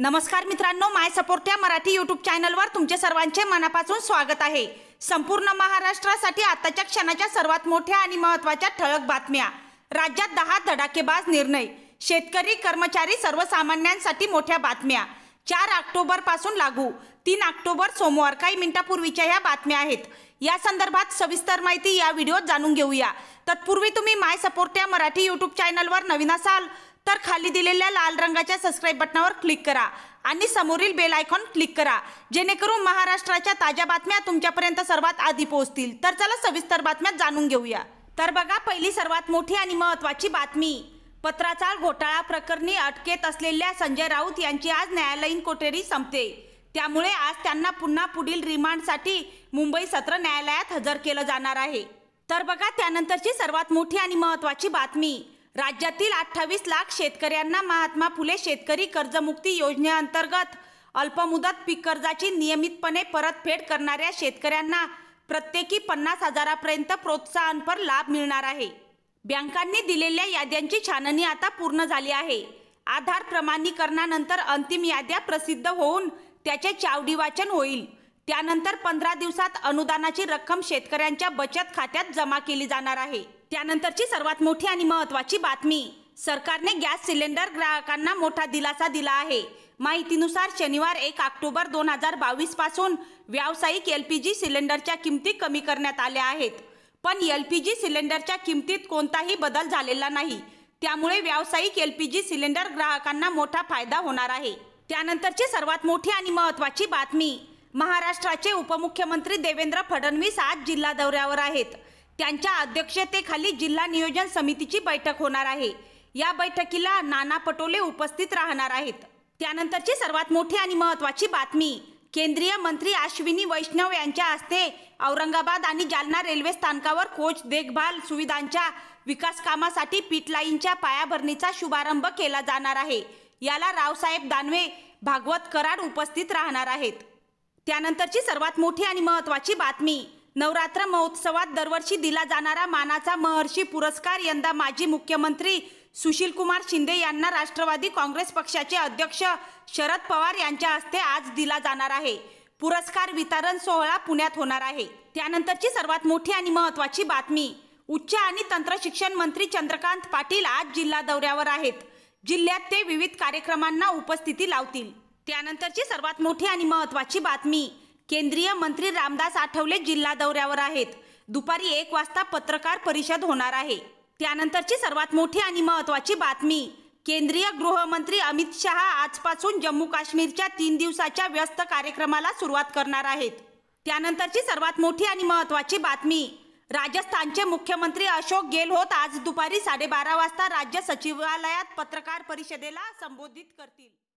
नमस्कार मित्रांनो माय सपोर्ट या मराठी यूट्यूब चॅनलवर तुमचे सर्वांचे मनापासून स्वागत आहे संपूर्ण महाराष्ट्रासाठी आताच्या क्षणाच्या सर्वात मोठ्या आणि महत्त्वाच्या ठळक बातम्या राज्यात दहा धडाकेबाज निर्णय शेतकरी कर्मचारी सर्वसामान्यांसाठी मोठ्या बातम्या चार पासून लागू तीन ऑक्टोबर सोमवार काही मिनिटापूर्वीच्या ह्या बातम्या आहेत या संदर्भात सविस्तर माहिती या व्हिडिओत जाणून घेऊया तत्पूर्वी तुम्ही माय सपोर्ट या मराठी युट्यूब चॅनलवर नवीन असाल तर खाली दिलेल्या लाल रंगाच्या सबस्क्राईब बटनावर क्लिक करा आणि समोरील बेल आयकॉन क्लिक करा जेणेकरून महाराष्ट्राच्या ताज्या बातम्या तुमच्यापर्यंत सर्वात आधी पोहोचतील तर चला सविस्तर बातम्या जाणून घेऊया तर बघा पहिली सर्वात मोठी आणि महत्त्वाची बातमी पत्राचाळ घोटाळा प्रकरणी अटकेत असलेल्या संजय राऊत यांची आज न्यायालयीन कोठेरी संपते त्यामुळे आज त्यांना पुन्हा पुढील रिमांडसाठी मुंबई सत्र न्यायालयात हजर केलं जाणार आहे तर बघा त्यानंतरची सर्वात मोठी आणि महत्त्वाची बातमी राज्यातील अठ्ठावीस लाख शेतकऱ्यांना महात्मा फुले शेतकरी कर्जमुक्ती योजनेअंतर्गत अल्पमुदत पीक कर्जाची नियमितपणे परतफेड करणाऱ्या शेतकऱ्यांना प्रत्येकी पन्नास हजारापर्यंत प्रोत्साहनपर लाभ मिळणार आहे बँकांनी दिलेल्या याद्यांची छाननी आता पूर्ण झाली आहे आधार प्रमाणीकरणानंतर अंतिम याद्या प्रसिद्ध होऊन त्याचे चावडी वाचन होईल त्यानंतर पंधरा दिवसात अनुदानाची रक्कम शेतकऱ्यांच्या बचत खात्यात जमा केली जाणार आहे त्यानंतरची सर्वात मोठी आणि महत्त्वाची बातमी सरकारने गॅस सिलेंडर ग्राहकांना मोठा दिलासा दिला आहे माहितीनुसार शनिवार एक ऑक्टोबर दोन हजार बावीसपासून व्यावसायिक एल पी जी सिलेंडरच्या किमती कमी करण्यात आल्या आहेत पण एल पी जी सिलेंडरच्या किमतीत कोणताही बदल झालेला नाही त्यामुळे व्यावसायिक एल पी जी सिलेंडर ग्राहकांना मोठा फायदा होणार आहे त्यानंतरची सर्वात मोठी आणि महत्त्वाची बातमी महाराष्ट्राचे उपमुख्यमंत्री देवेंद्र फडणवीस आज जिल्हा दौऱ्यावर आहेत त्यांच्या अध्यक्षतेखाली जिल्हा नियोजन समितीची बैठक होणार आहे या बैठकीला नाना पटोले उपस्थित राहणार आहेत त्यानंतरची सर्वात मोठी आणि महत्त्वाची बातमी केंद्रीय मंत्री अश्विनी वैष्णव यांच्या हस्ते औरंगाबाद आणि जालना रेल्वे स्थानकावर कोच देखभाल सुविधांच्या विकास कामासाठी पीटलाईनच्या पायाभरणीचा शुभारंभ केला जाणार आहे याला रावसाहेब दानवे भागवत कराड उपस्थित राहणार आहेत त्यानंतरची सर्वात मोठी आणि महत्त्वाची बातमी नवरात्र महोत्सवात दरवर्षी दिला जाणारा मानाचा महर्षी पुरस्कार यंदा माजी मुख्यमंत्री सुशीलकुमार शिंदे यांना राष्ट्रवादी काँग्रेस पक्षाचे अध्यक्ष शरद पवार यांच्या हस्ते आज दिला जाणार आहे पुरस्कार वितरण सोहळा पुण्यात होणार आहे त्यानंतरची सर्वात मोठी आणि महत्त्वाची बातमी उच्च आणि तंत्र शिक्षण मंत्री चंद्रकांत पाटील आज जिल्हा दौऱ्यावर आहेत जिल्ह्यात ते विविध कार्यक्रमांना उपस्थिती लावतील त्यानंतरची सर्वात मोठी आणि महत्त्वाची बातमी केंद्रीय मंत्री रामदास आठवले जिल्हा दौऱ्यावर आहेत दुपारी एक वाजता पत्रकार परिषद होणार आहे त्यानंतरची सर्वात मोठी आणि महत्वाची बातमी केंद्रीय गृहमंत्री अमित शहा आजपासून जम्मू काश्मीरच्या तीन दिवसाच्या व्यस्त कार्यक्रमाला सुरुवात करणार आहेत त्यानंतरची सर्वात मोठी आणि महत्वाची बातमी राजस्थानचे मुख्यमंत्री अशोक गेहलोत आज दुपारी साडेबारा वाजता राज्य सचिवालयात पत्रकार परिषदेला संबोधित करतील